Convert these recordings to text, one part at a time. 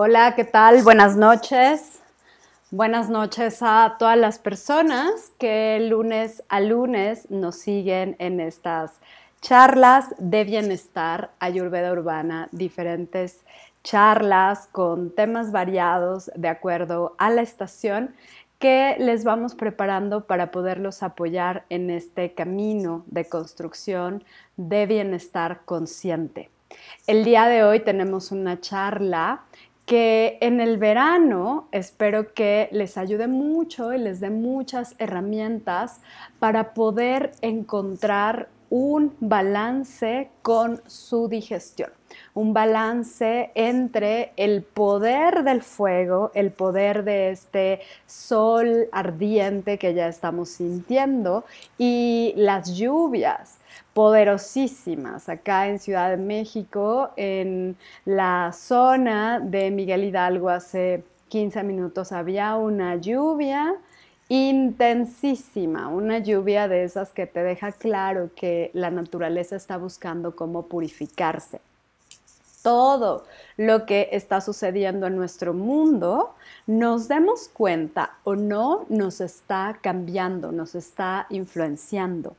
Hola, ¿qué tal? Buenas noches. Buenas noches a todas las personas que lunes a lunes nos siguen en estas charlas de bienestar ayurveda urbana, diferentes charlas con temas variados de acuerdo a la estación que les vamos preparando para poderlos apoyar en este camino de construcción de bienestar consciente. El día de hoy tenemos una charla que en el verano espero que les ayude mucho y les dé muchas herramientas para poder encontrar un balance con su digestión, un balance entre el poder del fuego, el poder de este sol ardiente que ya estamos sintiendo y las lluvias poderosísimas acá en Ciudad de México, en la zona de Miguel Hidalgo hace 15 minutos había una lluvia intensísima, una lluvia de esas que te deja claro que la naturaleza está buscando cómo purificarse. Todo lo que está sucediendo en nuestro mundo, nos demos cuenta o no, nos está cambiando, nos está influenciando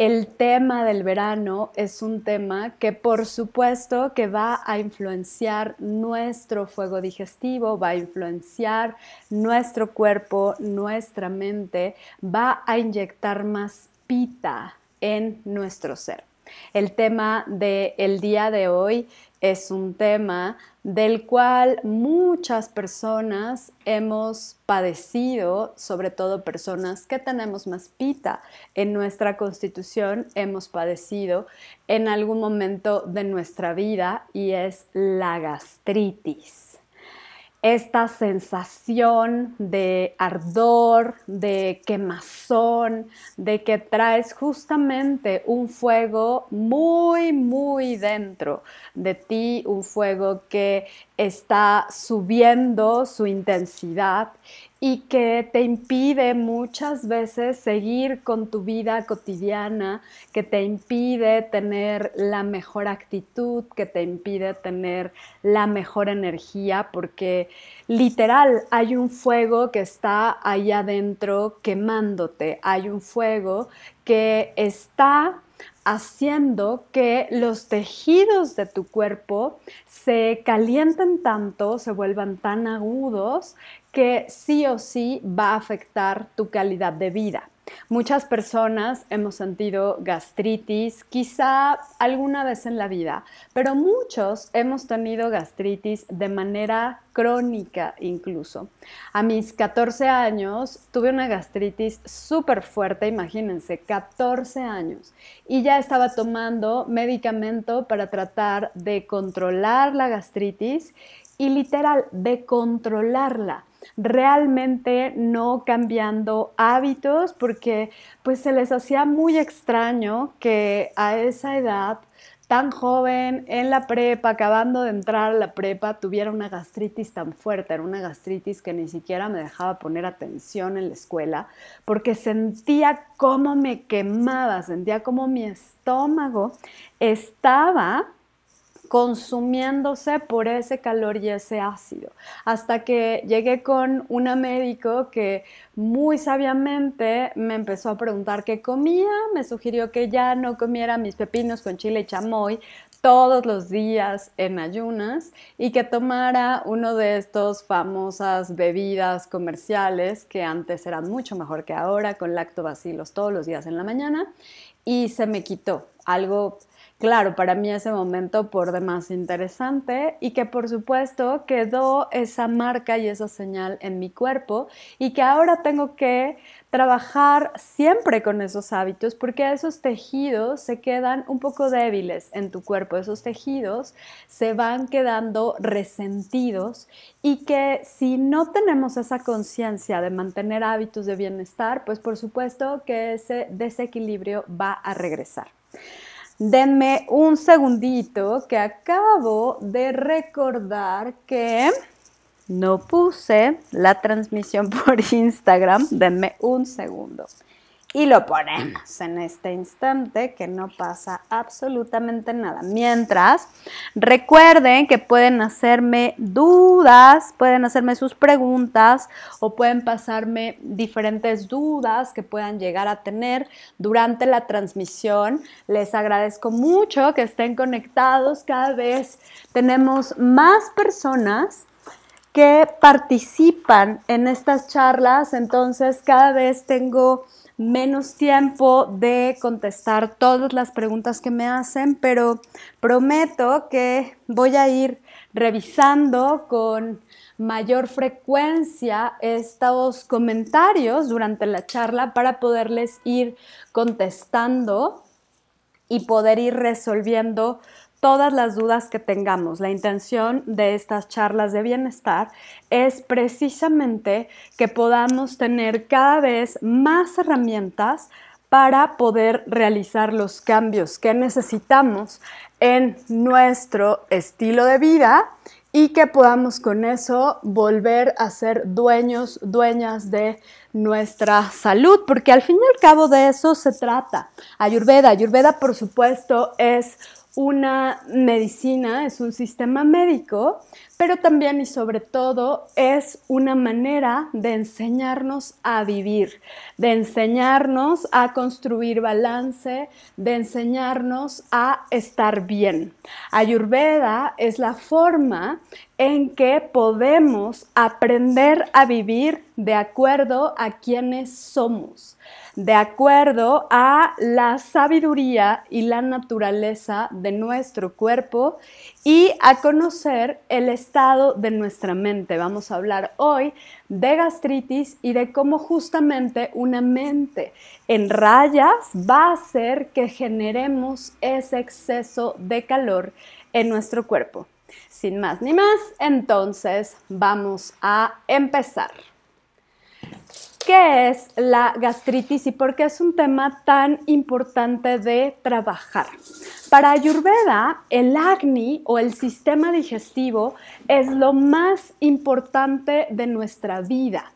el tema del verano es un tema que por supuesto que va a influenciar nuestro fuego digestivo, va a influenciar nuestro cuerpo, nuestra mente, va a inyectar más pita en nuestro ser. El tema del día de hoy es un tema del cual muchas personas hemos padecido, sobre todo personas que tenemos más pita en nuestra constitución, hemos padecido en algún momento de nuestra vida y es la gastritis esta sensación de ardor, de quemazón, de que traes justamente un fuego muy, muy dentro de ti, un fuego que está subiendo su intensidad y que te impide muchas veces seguir con tu vida cotidiana, que te impide tener la mejor actitud, que te impide tener la mejor energía, porque literal hay un fuego que está ahí adentro quemándote, hay un fuego que está haciendo que los tejidos de tu cuerpo se calienten tanto, se vuelvan tan agudos, que sí o sí va a afectar tu calidad de vida. Muchas personas hemos sentido gastritis, quizá alguna vez en la vida, pero muchos hemos tenido gastritis de manera crónica incluso. A mis 14 años tuve una gastritis súper fuerte, imagínense, 14 años, y ya estaba tomando medicamento para tratar de controlar la gastritis y literal de controlarla realmente no cambiando hábitos porque pues se les hacía muy extraño que a esa edad tan joven, en la prepa, acabando de entrar a la prepa, tuviera una gastritis tan fuerte, era una gastritis que ni siquiera me dejaba poner atención en la escuela, porque sentía cómo me quemaba, sentía cómo mi estómago estaba consumiéndose por ese calor y ese ácido. Hasta que llegué con un médico que muy sabiamente me empezó a preguntar qué comía, me sugirió que ya no comiera mis pepinos con chile y chamoy todos los días en ayunas y que tomara uno de estos famosas bebidas comerciales que antes eran mucho mejor que ahora con lactobacilos todos los días en la mañana y se me quitó algo claro, para mí ese momento por demás interesante y que por supuesto quedó esa marca y esa señal en mi cuerpo y que ahora tengo que trabajar siempre con esos hábitos porque esos tejidos se quedan un poco débiles en tu cuerpo, esos tejidos se van quedando resentidos y que si no tenemos esa conciencia de mantener hábitos de bienestar, pues por supuesto que ese desequilibrio va a regresar. Denme un segundito que acabo de recordar que no puse la transmisión por Instagram. Denme un segundo y lo ponemos en este instante que no pasa absolutamente nada. Mientras, recuerden que pueden hacerme dudas, pueden hacerme sus preguntas o pueden pasarme diferentes dudas que puedan llegar a tener durante la transmisión. Les agradezco mucho que estén conectados. Cada vez tenemos más personas que participan en estas charlas, entonces cada vez tengo menos tiempo de contestar todas las preguntas que me hacen, pero prometo que voy a ir revisando con mayor frecuencia estos comentarios durante la charla para poderles ir contestando y poder ir resolviendo todas las dudas que tengamos. La intención de estas charlas de bienestar es precisamente que podamos tener cada vez más herramientas para poder realizar los cambios que necesitamos en nuestro estilo de vida y que podamos con eso volver a ser dueños, dueñas de nuestra salud, porque al fin y al cabo de eso se trata. Ayurveda, Ayurveda por supuesto es una medicina, es un sistema médico, pero también y sobre todo es una manera de enseñarnos a vivir, de enseñarnos a construir balance, de enseñarnos a estar bien. Ayurveda es la forma en que podemos aprender a vivir de acuerdo a quienes somos de acuerdo a la sabiduría y la naturaleza de nuestro cuerpo y a conocer el estado de nuestra mente. Vamos a hablar hoy de gastritis y de cómo justamente una mente en rayas va a hacer que generemos ese exceso de calor en nuestro cuerpo. Sin más ni más, entonces vamos a empezar es la gastritis y por qué es un tema tan importante de trabajar? Para Ayurveda, el acné o el sistema digestivo es lo más importante de nuestra vida.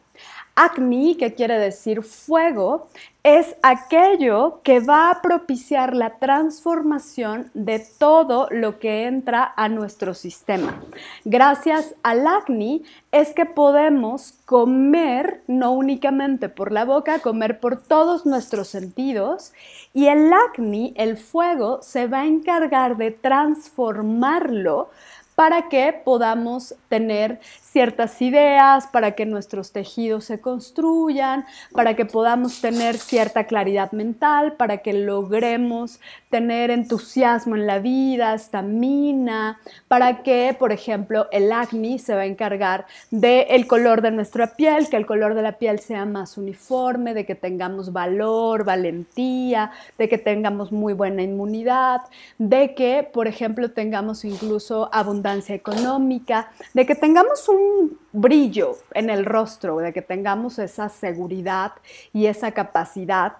Acne, que quiere decir fuego, es aquello que va a propiciar la transformación de todo lo que entra a nuestro sistema. Gracias al Agni es que podemos comer, no únicamente por la boca, comer por todos nuestros sentidos y el Agni, el fuego, se va a encargar de transformarlo para que podamos tener ciertas ideas, para que nuestros tejidos se construyan, para que podamos tener cierta claridad mental, para que logremos tener entusiasmo en la vida, estamina, para que, por ejemplo, el acné se va a encargar del color de nuestra piel, que el color de la piel sea más uniforme, de que tengamos valor, valentía, de que tengamos muy buena inmunidad, de que, por ejemplo, tengamos incluso abundancia económica, de que tengamos un brillo en el rostro, de que tengamos esa seguridad y esa capacidad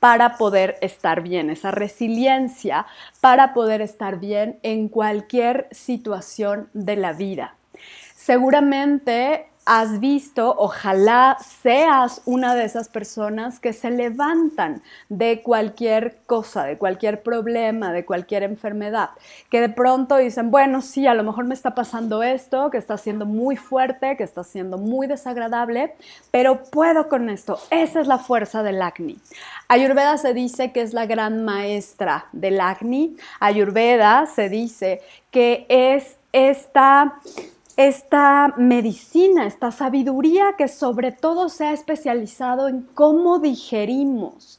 para poder estar bien, esa resiliencia para poder estar bien en cualquier situación de la vida. Seguramente has visto, ojalá seas una de esas personas que se levantan de cualquier cosa, de cualquier problema, de cualquier enfermedad, que de pronto dicen, bueno, sí, a lo mejor me está pasando esto, que está siendo muy fuerte, que está siendo muy desagradable, pero puedo con esto. Esa es la fuerza del acné. Ayurveda se dice que es la gran maestra del acné. Ayurveda se dice que es esta esta medicina, esta sabiduría que sobre todo se ha especializado en cómo digerimos,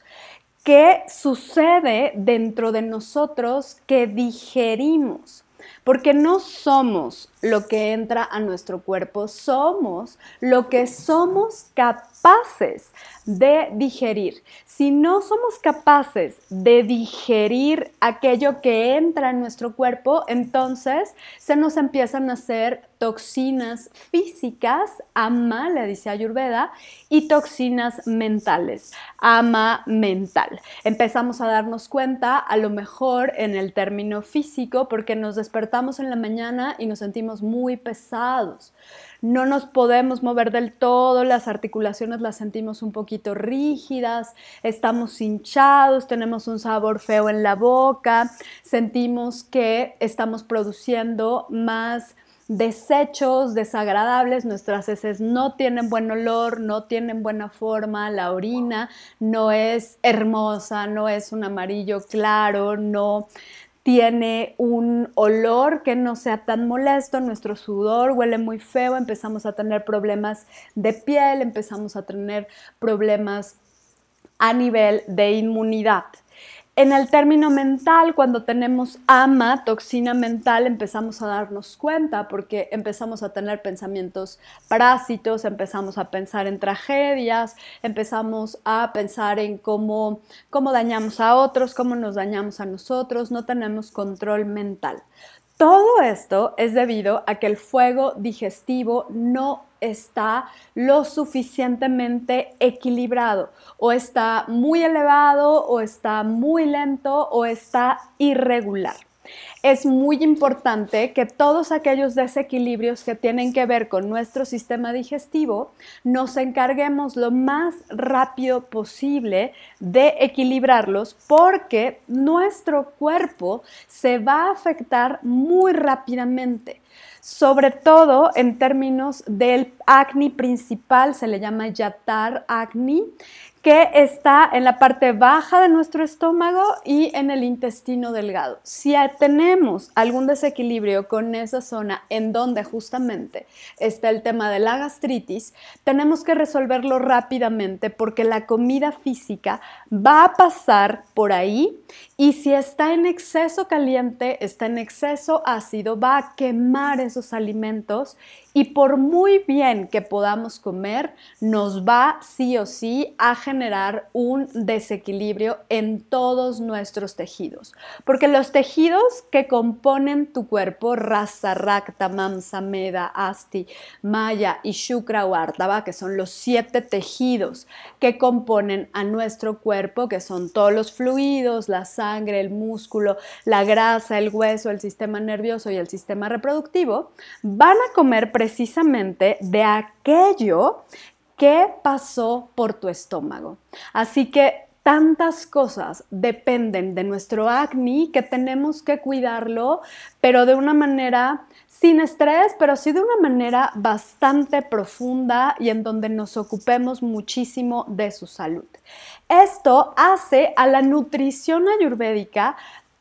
qué sucede dentro de nosotros que digerimos. Porque no somos lo que entra a nuestro cuerpo, somos lo que somos capaces de digerir. Si no somos capaces de digerir aquello que entra en nuestro cuerpo, entonces se nos empiezan a hacer toxinas físicas, ama, le dice Ayurveda, y toxinas mentales, ama mental. Empezamos a darnos cuenta, a lo mejor en el término físico, porque nos despertamos en la mañana y nos sentimos muy pesados no nos podemos mover del todo, las articulaciones las sentimos un poquito rígidas, estamos hinchados, tenemos un sabor feo en la boca, sentimos que estamos produciendo más desechos desagradables, nuestras heces no tienen buen olor, no tienen buena forma, la orina no es hermosa, no es un amarillo claro, no tiene un olor que no sea tan molesto, nuestro sudor huele muy feo, empezamos a tener problemas de piel, empezamos a tener problemas a nivel de inmunidad. En el término mental, cuando tenemos ama, toxina mental, empezamos a darnos cuenta porque empezamos a tener pensamientos parásitos, empezamos a pensar en tragedias, empezamos a pensar en cómo, dañamos a otros, cómo nos dañamos a nosotros, no tenemos control mental. Todo esto es debido a que el fuego digestivo no está lo suficientemente equilibrado, o está muy elevado, o está muy lento, o está irregular. Es muy importante que todos aquellos desequilibrios que tienen que ver con nuestro sistema digestivo nos encarguemos lo más rápido posible de equilibrarlos porque nuestro cuerpo se va a afectar muy rápidamente sobre todo en términos del acné principal, se le llama yatar acné, que está en la parte baja de nuestro estómago y en el intestino delgado. Si tenemos algún desequilibrio con esa zona en donde justamente está el tema de la gastritis, tenemos que resolverlo rápidamente porque la comida física va a pasar por ahí y si está en exceso caliente, está en exceso ácido, va a quemar esos alimentos y por muy bien que podamos comer, nos va sí o sí a generar un desequilibrio en todos nuestros tejidos. Porque los tejidos que componen tu cuerpo, Rasa, racta, Mamsa, Meda, Asti, Maya y Shukra o Artava, que son los siete tejidos que componen a nuestro cuerpo, que son todos los fluidos, la sal, sangre, el músculo, la grasa, el hueso, el sistema nervioso y el sistema reproductivo, van a comer precisamente de aquello que pasó por tu estómago. Así que tantas cosas dependen de nuestro acné que tenemos que cuidarlo, pero de una manera sin estrés, pero sí de una manera bastante profunda y en donde nos ocupemos muchísimo de su salud. Esto hace a la nutrición ayurvédica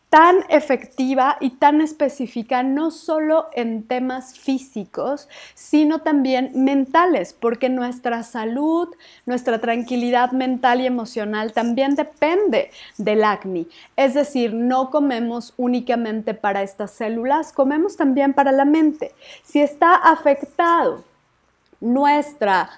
tan efectiva y tan específica, no solo en temas físicos, sino también mentales, porque nuestra salud, nuestra tranquilidad mental y emocional también depende del acné. Es decir, no comemos únicamente para estas células, comemos también para la mente. Si está afectado nuestra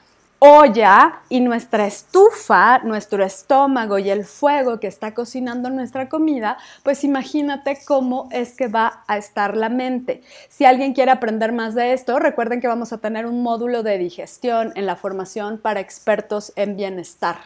olla y nuestra estufa, nuestro estómago y el fuego que está cocinando nuestra comida, pues imagínate cómo es que va a estar la mente. Si alguien quiere aprender más de esto, recuerden que vamos a tener un módulo de digestión en la formación para expertos en bienestar.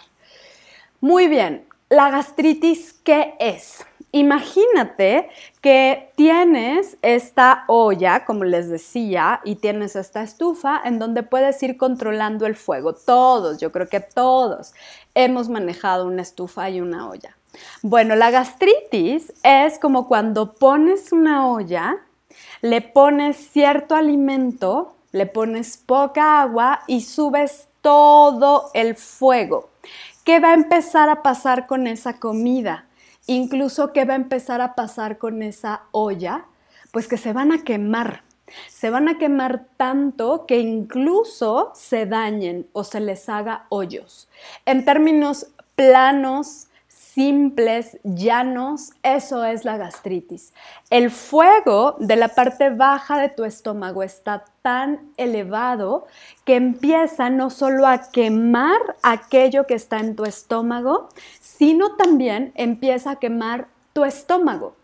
Muy bien, la gastritis, ¿qué es? Imagínate que tienes esta olla, como les decía, y tienes esta estufa en donde puedes ir controlando el fuego. Todos, yo creo que todos hemos manejado una estufa y una olla. Bueno, la gastritis es como cuando pones una olla, le pones cierto alimento, le pones poca agua y subes todo el fuego. ¿Qué va a empezar a pasar con esa comida? Incluso, ¿qué va a empezar a pasar con esa olla? Pues que se van a quemar. Se van a quemar tanto que incluso se dañen o se les haga hoyos. En términos planos, simples, llanos, eso es la gastritis. El fuego de la parte baja de tu estómago está tan elevado que empieza no solo a quemar aquello que está en tu estómago, sino también empieza a quemar tu estómago.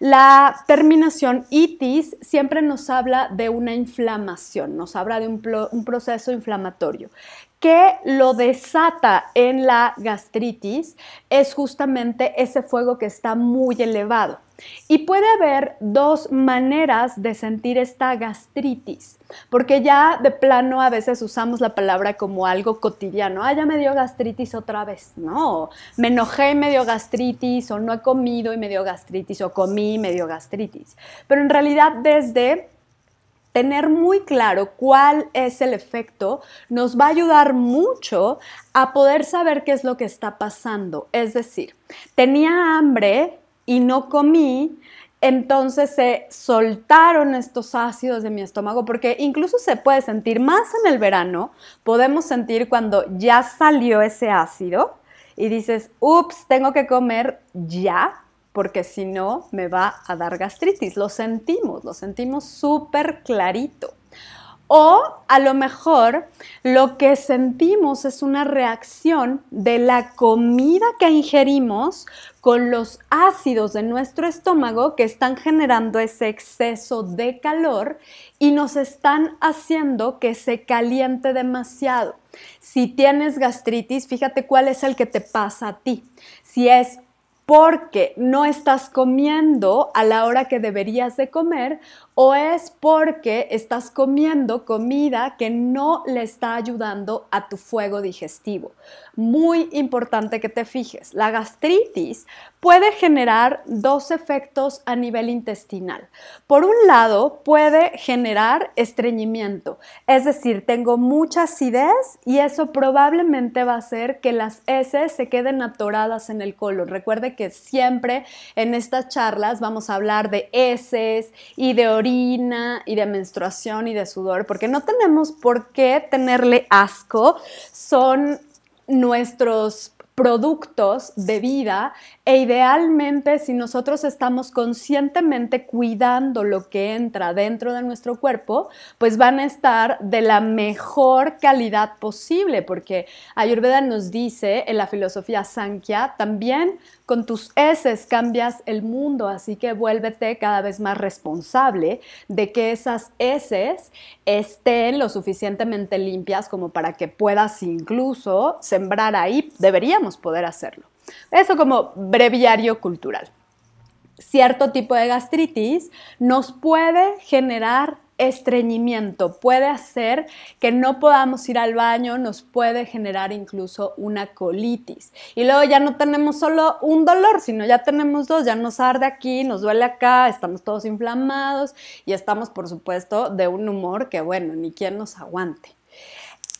La terminación itis siempre nos habla de una inflamación, nos habla de un, proceso inflamatorio que lo desata en la gastritis es justamente ese fuego que está muy elevado. Y puede haber dos maneras de sentir esta gastritis, porque ya de plano a veces usamos la palabra como algo cotidiano. Ah, ya me dio gastritis otra vez. No, me enojé y me dio gastritis, o no he comido y me dio gastritis, o comí y me dio gastritis. Pero en realidad desde tener muy claro cuál es el efecto nos va a ayudar mucho a poder saber qué es lo que está pasando. Es decir, tenía hambre y no comí, entonces se soltaron estos ácidos de mi estómago, porque incluso se puede sentir más en el verano, podemos sentir cuando ya salió ese ácido y dices, ups, tengo que comer ya, porque si no me va a dar gastritis. Lo sentimos, lo sentimos súper clarito. O a lo mejor lo que sentimos es una reacción de la comida que ingerimos con los ácidos de nuestro estómago que están generando ese exceso de calor y nos están haciendo que se caliente demasiado. Si tienes gastritis, fíjate cuál es el que te pasa a ti. Si es porque no estás comiendo a la hora que deberías de comer o es porque estás comiendo comida que no le está ayudando a tu fuego digestivo. Muy importante que te fijes, la gastritis puede generar dos efectos a nivel intestinal. Por un lado, puede generar estreñimiento, es decir, tengo mucha acidez y eso probablemente va a hacer que las heces se queden atoradas en el colon. Recuerde que siempre en estas charlas vamos a hablar de heces y de orina y de menstruación y de sudor, porque no tenemos por qué tenerle asco, son nuestros productos de vida e idealmente si nosotros estamos conscientemente cuidando lo que entra dentro de nuestro cuerpo, pues van a estar de la mejor calidad posible, porque Ayurveda nos dice en la filosofía Sankhya también con tus heces cambias el mundo, así que vuélvete cada vez más responsable de que esas heces estén lo suficientemente limpias como para que puedas incluso sembrar ahí, deberíamos poder hacerlo. Eso como breviario cultural. Cierto tipo de gastritis nos puede generar estreñimiento, puede hacer que no podamos ir al baño, nos puede generar incluso una colitis. Y luego ya no tenemos solo un dolor, sino ya tenemos dos, ya nos arde aquí, nos duele acá, estamos todos inflamados y estamos por supuesto de un humor que bueno, ni quien nos aguante.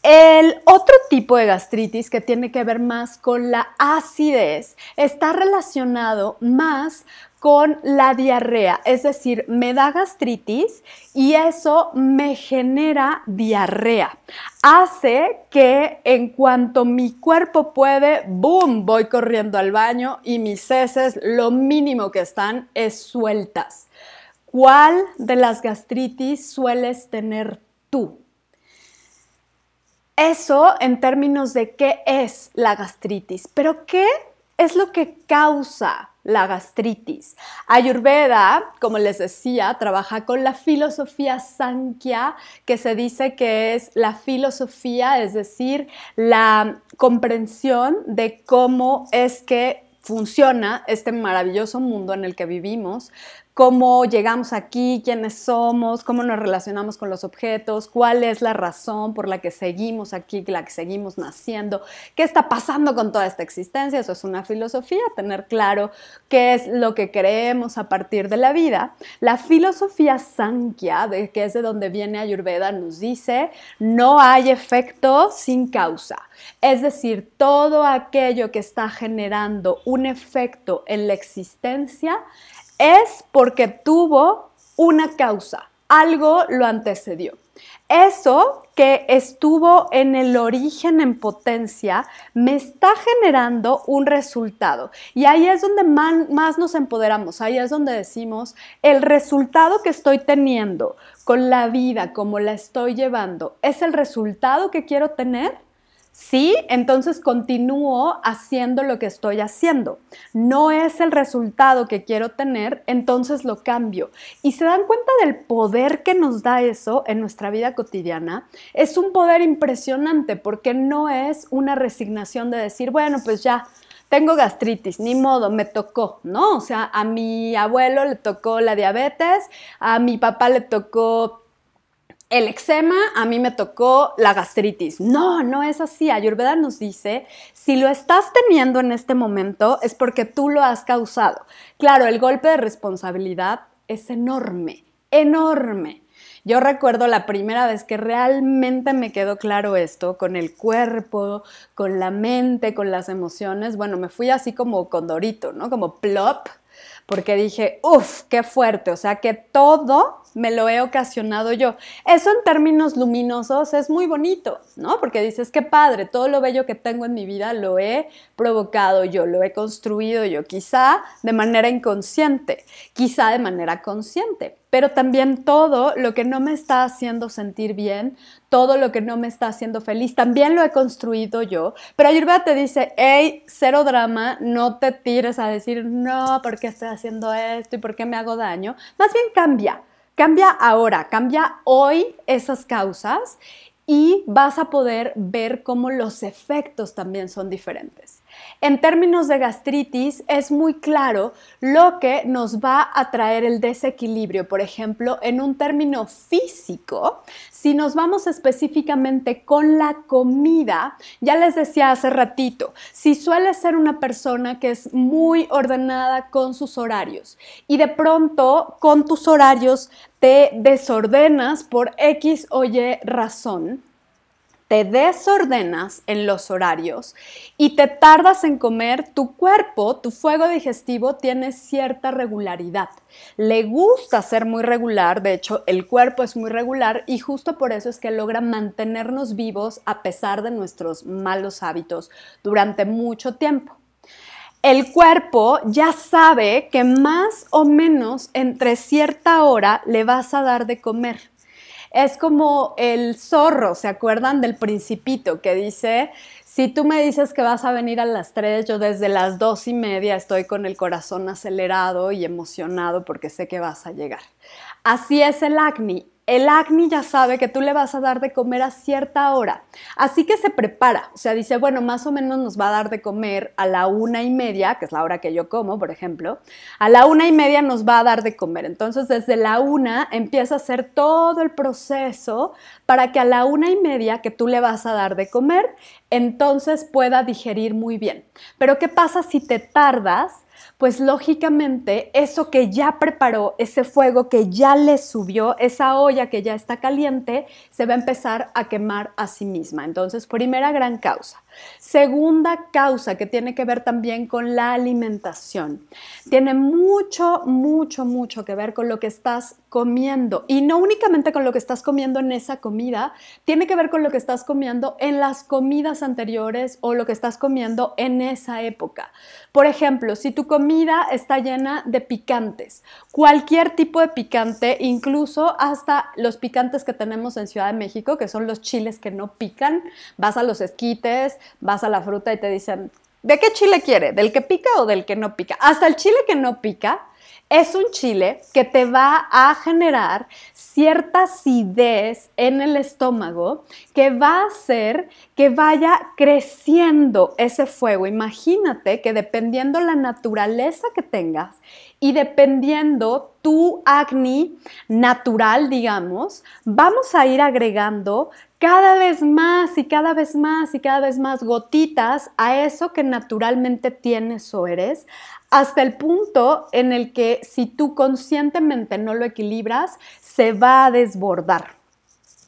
El otro tipo de gastritis que tiene que ver más con la acidez está relacionado más con la diarrea, es decir, me da gastritis y eso me genera diarrea. Hace que en cuanto mi cuerpo puede, ¡boom!, voy corriendo al baño y mis heces lo mínimo que están es sueltas. ¿Cuál de las gastritis sueles tener tú? Eso en términos de qué es la gastritis, pero qué es lo que causa la gastritis. Ayurveda, como les decía, trabaja con la filosofía Sankhya, que se dice que es la filosofía, es decir, la comprensión de cómo es que funciona este maravilloso mundo en el que vivimos, cómo llegamos aquí, quiénes somos, cómo nos relacionamos con los objetos, cuál es la razón por la que seguimos aquí, la que seguimos naciendo, qué está pasando con toda esta existencia. Eso es una filosofía, tener claro qué es lo que creemos a partir de la vida. La filosofía Sankhya, que es de donde viene Ayurveda, nos dice, no hay efecto sin causa. Es decir, todo aquello que está generando un efecto en la existencia es porque tuvo una causa, algo lo antecedió. Eso que estuvo en el origen en potencia me está generando un resultado. Y ahí es donde más nos empoderamos, ahí es donde decimos, el resultado que estoy teniendo con la vida, como la estoy llevando, ¿es el resultado que quiero tener? ¿sí? Entonces continúo haciendo lo que estoy haciendo. No es el resultado que quiero tener, entonces lo cambio. Y se dan cuenta del poder que nos da eso en nuestra vida cotidiana. Es un poder impresionante porque no es una resignación de decir, bueno, pues ya. Tengo gastritis, ni modo, me tocó, ¿no? O sea, a mi abuelo le tocó la diabetes, a mi papá le tocó el eczema, a mí me tocó la gastritis. No, no es así. Ayurveda nos dice, si lo estás teniendo en este momento es porque tú lo has causado. Claro, el golpe de responsabilidad es enorme, enorme. Yo recuerdo la primera vez que realmente me quedó claro esto, con el cuerpo, con la mente, con las emociones. Bueno, me fui así como Dorito, ¿no? Como plop, porque dije, uff, qué fuerte, o sea que todo me lo he ocasionado yo. Eso en términos luminosos es muy bonito, ¿no? Porque dices, qué padre, todo lo bello que tengo en mi vida lo he provocado yo, lo he construido yo, quizá de manera inconsciente, quizá de manera consciente pero también todo lo que no me está haciendo sentir bien, todo lo que no me está haciendo feliz, también lo he construido yo. Pero Ayurveda te dice, hey, cero drama, no te tires a decir, no, ¿por qué estoy haciendo esto y por qué me hago daño? Más bien cambia, cambia ahora, cambia hoy esas causas y vas a poder ver cómo los efectos también son diferentes. En términos de gastritis es muy claro lo que nos va a traer el desequilibrio. Por ejemplo, en un término físico, si nos vamos específicamente con la comida, ya les decía hace ratito, si suele ser una persona que es muy ordenada con sus horarios y de pronto con tus horarios te desordenas por X o Y razón, te desordenas en los horarios y te tardas en comer, tu cuerpo, tu fuego digestivo tiene cierta regularidad. Le gusta ser muy regular, de hecho el cuerpo es muy regular y justo por eso es que logra mantenernos vivos a pesar de nuestros malos hábitos durante mucho tiempo el cuerpo ya sabe que más o menos entre cierta hora le vas a dar de comer. Es como el zorro, ¿se acuerdan del principito que dice, si tú me dices que vas a venir a las 3, yo desde las dos y media estoy con el corazón acelerado y emocionado porque sé que vas a llegar. Así es el acné, el acné ya sabe que tú le vas a dar de comer a cierta hora. Así que se prepara, o sea, dice, bueno, más o menos nos va a dar de comer a la una y media, que es la hora que yo como, por ejemplo, a la una y media nos va a dar de comer. Entonces, desde la una empieza a hacer todo el proceso para que a la una y media que tú le vas a dar de comer, entonces pueda digerir muy bien. Pero ¿qué pasa si te tardas? pues lógicamente eso que ya preparó, ese fuego que ya le subió, esa olla que ya está caliente, se va a empezar a quemar a sí misma. Entonces, primera gran causa. Segunda causa que tiene que ver también con la alimentación. Tiene mucho, mucho, mucho que ver con lo que estás comiendo y no únicamente con lo que estás comiendo en esa comida, tiene que ver con lo que estás comiendo en las comidas anteriores o lo que estás comiendo en esa época. Por ejemplo, si tu comida está llena de picantes, cualquier tipo de picante, incluso hasta los picantes que tenemos en Ciudad de México, que son los chiles que no pican, vas a los esquites, vas a la fruta y te dicen, ¿de qué chile quiere? ¿Del que pica o del que no pica? Hasta el chile que no pica es un chile que te va a generar cierta acidez en el estómago que va a hacer que vaya creciendo ese fuego. Imagínate que dependiendo la naturaleza que tengas y dependiendo tu acné natural, digamos, vamos a ir agregando cada vez más y cada vez más y cada vez más gotitas a eso que naturalmente tienes o eres, hasta el punto en el que si tú conscientemente no lo equilibras, se va a desbordar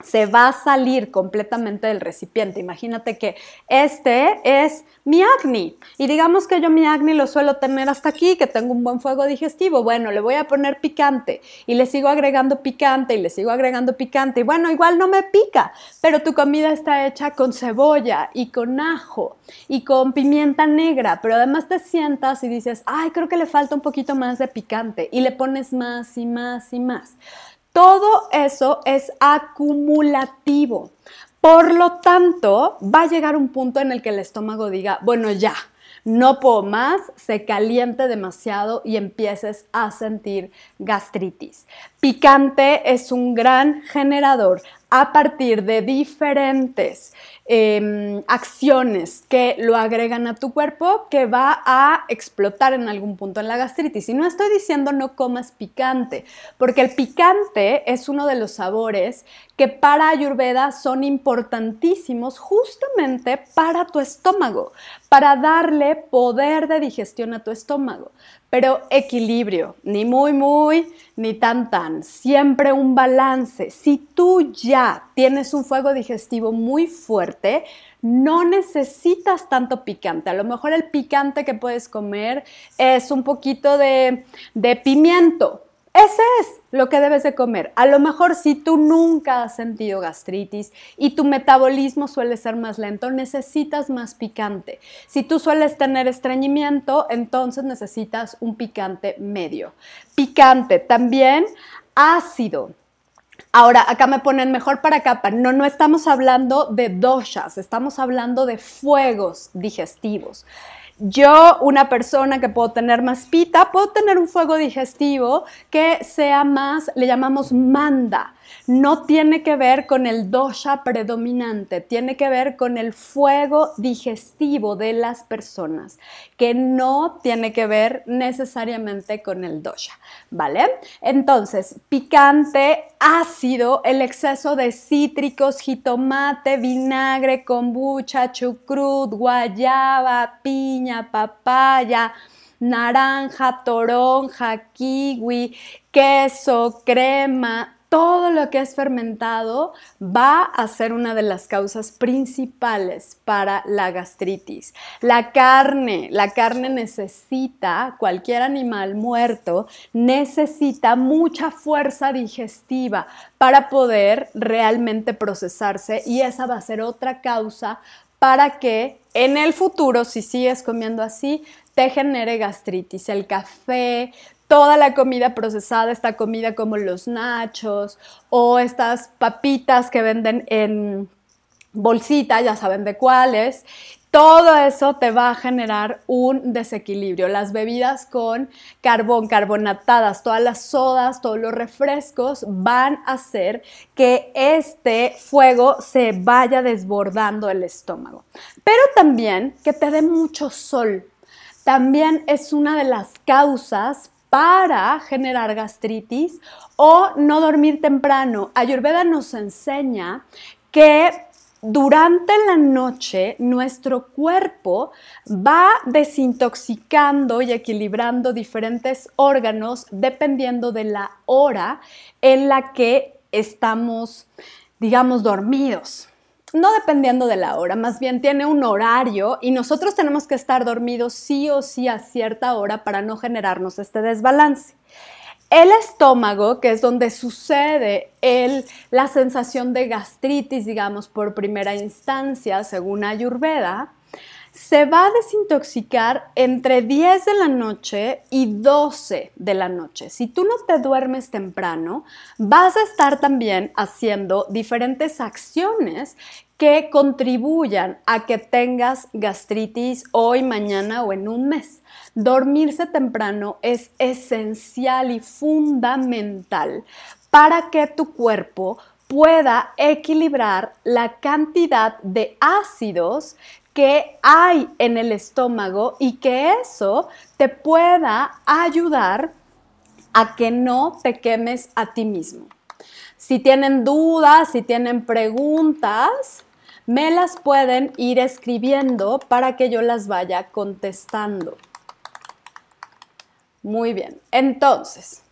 se va a salir completamente del recipiente. Imagínate que este es mi acné y digamos que yo mi acné lo suelo tener hasta aquí, que tengo un buen fuego digestivo. Bueno, le voy a poner picante y le sigo agregando picante y le sigo agregando picante. Y bueno, igual no me pica, pero tu comida está hecha con cebolla y con ajo y con pimienta negra, pero además te sientas y dices, ay, creo que le falta un poquito más de picante y le pones más y más y más. Todo eso es acumulativo. Por lo tanto, va a llegar un punto en el que el estómago diga, bueno, ya, no puedo más, se caliente demasiado y empieces a sentir gastritis. Picante es un gran generador a partir de diferentes em, acciones que lo agregan a tu cuerpo que va a explotar en algún punto en la gastritis. Y no estoy diciendo no comas picante, porque el picante es uno de los sabores que para Ayurveda son importantísimos justamente para tu estómago, para darle poder de digestión a tu estómago pero equilibrio, ni muy, muy, ni tan, tan, siempre un balance. Si tú ya tienes un fuego digestivo muy fuerte, no necesitas tanto picante. A lo mejor el picante que puedes comer es un poquito de, de pimiento, ese es lo que debes de comer. A lo mejor si tú nunca has sentido gastritis y tu metabolismo suele ser más lento, necesitas más picante. Si tú sueles tener estreñimiento, entonces necesitas un picante medio. Picante también ácido. Ahora, acá me ponen mejor para capa. No, no estamos hablando de doshas, estamos hablando de fuegos digestivos yo, una persona que puedo tener más pita, puedo tener un fuego digestivo que sea más, le llamamos manda, no tiene que ver con el dosha predominante, tiene que ver con el fuego digestivo de las personas, que no tiene que ver necesariamente con el dosha, ¿vale? Entonces, picante, ácido, el exceso de cítricos, jitomate, vinagre, kombucha, chucrut, guayaba, piña, papaya, naranja, toronja, kiwi, queso, crema, todo lo que es fermentado va a ser una de las causas principales para la gastritis. La carne, la carne necesita, cualquier animal muerto, necesita mucha fuerza digestiva para poder realmente procesarse y esa va a ser otra causa para que en el futuro, si sigues comiendo así, te genere gastritis. El café, toda la comida procesada, esta comida como los nachos o estas papitas que venden en bolsitas, ya saben de cuáles, todo eso te va a generar un desequilibrio. Las bebidas con carbón, carbonatadas, todas las sodas, todos los refrescos van a hacer que este fuego se vaya desbordando el estómago. Pero también que te dé mucho sol. También es una de las causas para generar gastritis o no dormir temprano. Ayurveda nos enseña que durante la noche nuestro cuerpo va desintoxicando y equilibrando diferentes órganos dependiendo de la hora en la que estamos, digamos, dormidos no dependiendo de la hora, más bien tiene un horario y nosotros tenemos que estar dormidos sí o sí a cierta hora para no generarnos este desbalance. El estómago, que es donde sucede la sensación de gastritis, digamos, por primera instancia, según Ayurveda, se va a desintoxicar entre 10 de la noche y 12 de la noche. Si tú no te duermes temprano, vas a estar también haciendo diferentes acciones que contribuyan a que tengas gastritis hoy, mañana o en un mes. Dormirse temprano es esencial y fundamental para que tu cuerpo pueda equilibrar la cantidad de ácidos que hay en el estómago y que eso te pueda ayudar a que no te quemes a ti mismo. Si tienen dudas, si tienen preguntas, me las pueden ir escribiendo para que yo las vaya contestando. Muy bien, entonces,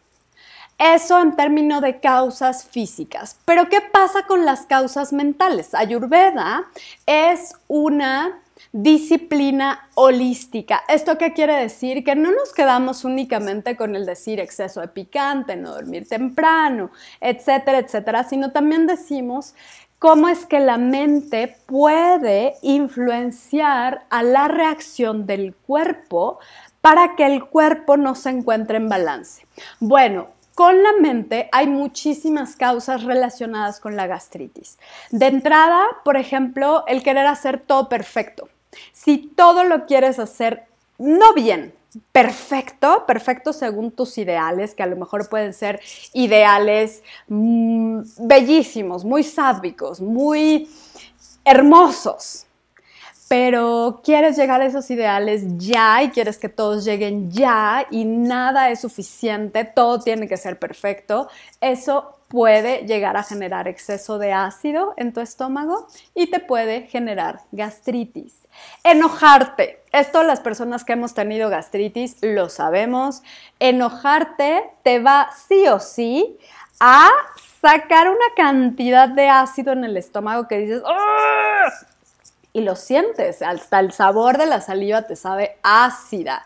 eso en términos de causas físicas. Pero ¿qué pasa con las causas mentales? Ayurveda es una disciplina holística. ¿Esto qué quiere decir? Que no nos quedamos únicamente con el decir exceso de picante, no dormir temprano, etcétera, etcétera, sino también decimos cómo es que la mente puede influenciar a la reacción del cuerpo para que el cuerpo no se encuentre en balance. Bueno, con la mente hay muchísimas causas relacionadas con la gastritis. De entrada, por ejemplo, el querer hacer todo perfecto. Si todo lo quieres hacer no bien, perfecto, perfecto según tus ideales, que a lo mejor pueden ser ideales mm, bellísimos, muy sádicos muy hermosos. Pero quieres llegar a esos ideales ya y quieres que todos lleguen ya y nada es suficiente, todo tiene que ser perfecto. Eso puede llegar a generar exceso de ácido en tu estómago y te puede generar gastritis. Enojarte. Esto las personas que hemos tenido gastritis lo sabemos. Enojarte te va sí o sí a sacar una cantidad de ácido en el estómago que dices, ¡Oh! y lo sientes, hasta el sabor de la saliva te sabe ácida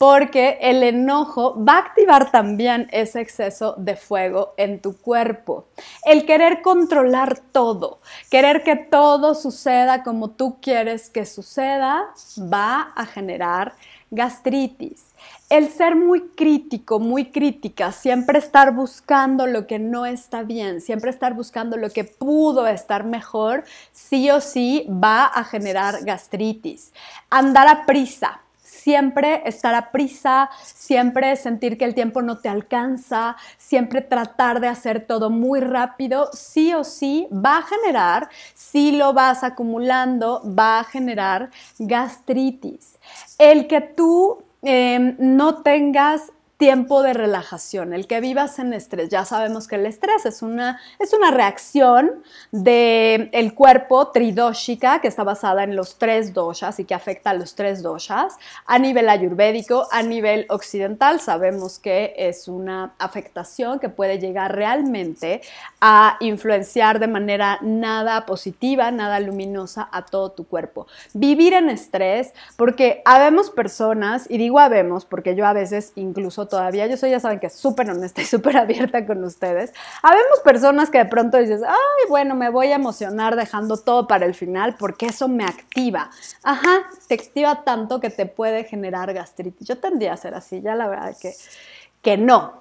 porque el enojo va a activar también ese exceso de fuego en tu cuerpo. El querer controlar todo, querer que todo suceda como tú quieres que suceda, va a generar gastritis. El ser muy crítico, muy crítica, siempre estar buscando lo que no está bien, siempre estar buscando lo que pudo estar mejor, sí o sí va a generar gastritis. Andar a prisa, siempre estar a prisa, siempre sentir que el tiempo no te alcanza, siempre tratar de hacer todo muy rápido, sí o sí va a generar, si lo vas acumulando, va a generar gastritis. El que tú eh, no tengas tiempo de relajación, el que vivas en estrés. Ya sabemos que el estrés es una, es una reacción del el cuerpo tridoshika, que está basada en los tres doshas y que afecta a los tres doshas. A nivel ayurvédico, a nivel occidental, sabemos que es una afectación que puede llegar realmente a influenciar de manera nada positiva, nada luminosa a todo tu cuerpo. Vivir en estrés, porque habemos personas, y digo habemos porque yo a veces incluso todavía. Yo soy, ya saben que súper honesta y súper abierta con ustedes. Habemos personas que de pronto dices, ay, bueno, me voy a emocionar dejando todo para el final porque eso me activa. Ajá, te activa tanto que te puede generar gastritis. Yo tendría a ser así, ya la verdad que, que no.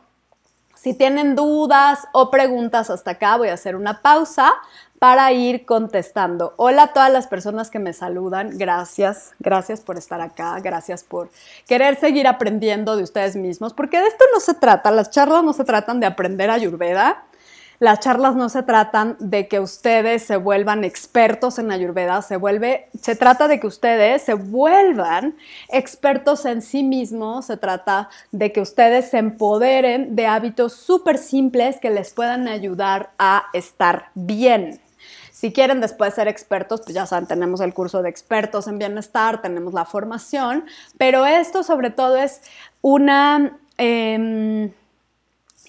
Si tienen dudas o preguntas hasta acá, voy a hacer una pausa para ir contestando. Hola a todas las personas que me saludan, gracias, gracias por estar acá, gracias por querer seguir aprendiendo de ustedes mismos, porque de esto no se trata, las charlas no se tratan de aprender ayurveda, las charlas no se tratan de que ustedes se vuelvan expertos en ayurveda, se vuelve se trata de que ustedes se vuelvan expertos en sí mismos, se trata de que ustedes se empoderen de hábitos súper simples que les puedan ayudar a estar bien. Si quieren después ser expertos, pues ya saben, tenemos el curso de expertos en bienestar, tenemos la formación, pero esto sobre todo es una em,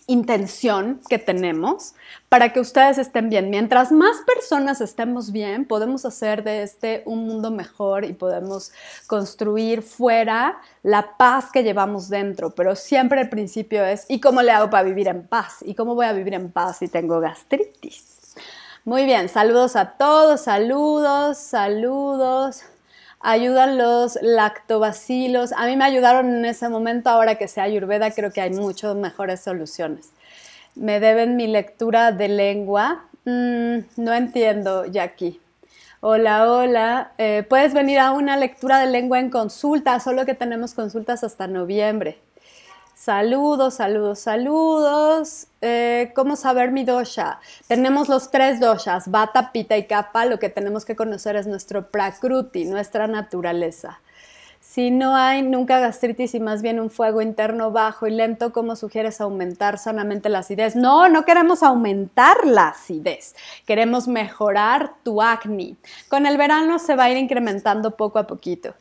intención que tenemos para que ustedes estén bien. Mientras más personas estemos bien, podemos hacer de este un mundo mejor y podemos construir fuera la paz que llevamos dentro. Pero siempre el principio es, ¿y cómo le hago para vivir en paz? ¿Y cómo voy a vivir en paz si tengo gastritis? Muy bien, saludos a todos, saludos, saludos. Ayudan los lactobacilos. A mí me ayudaron en ese momento, ahora que sea ayurveda creo que hay muchas mejores soluciones. Me deben mi lectura de lengua. Mm, no entiendo, Jackie. Hola, hola. Eh, puedes venir a una lectura de lengua en consulta, solo que tenemos consultas hasta noviembre. Saludos, saludos, saludos. Eh, ¿Cómo saber mi dosha? Tenemos los tres doshas, bata, pita y capa. Lo que tenemos que conocer es nuestro prakruti, nuestra naturaleza. Si no hay nunca gastritis y más bien un fuego interno bajo y lento, ¿cómo sugieres aumentar sanamente la acidez? No, no queremos aumentar la acidez, queremos mejorar tu acné. Con el verano se va a ir incrementando poco a poquito.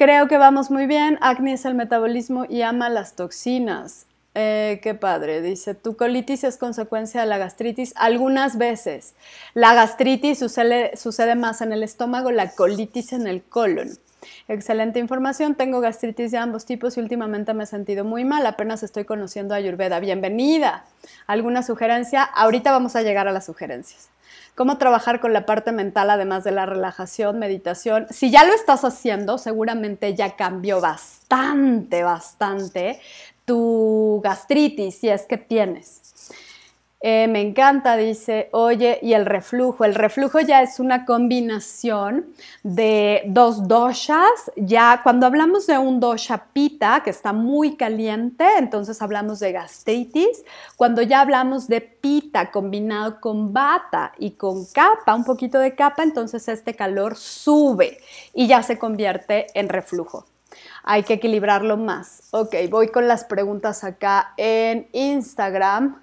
Creo que vamos muy bien. Acne es el metabolismo y ama las toxinas. Eh, qué padre, dice, tu colitis es consecuencia de la gastritis algunas veces. La gastritis sucede más en el estómago, la colitis en el colon. Excelente información, tengo gastritis de ambos tipos y últimamente me he sentido muy mal, apenas estoy conociendo a Ayurveda. Bienvenida. ¿Alguna sugerencia? Ahorita vamos a llegar a las sugerencias. ¿Cómo trabajar con la parte mental además de la relajación, meditación? Si ya lo estás haciendo, seguramente ya cambió bastante, bastante tu gastritis, si es que tienes. Eh, me encanta, dice, oye, y el reflujo. El reflujo ya es una combinación de dos doshas. Ya cuando hablamos de un dosha pita, que está muy caliente, entonces hablamos de gastritis. Cuando ya hablamos de pita combinado con bata y con capa, un poquito de capa, entonces este calor sube y ya se convierte en reflujo hay que equilibrarlo más. Ok, voy con las preguntas acá en Instagram.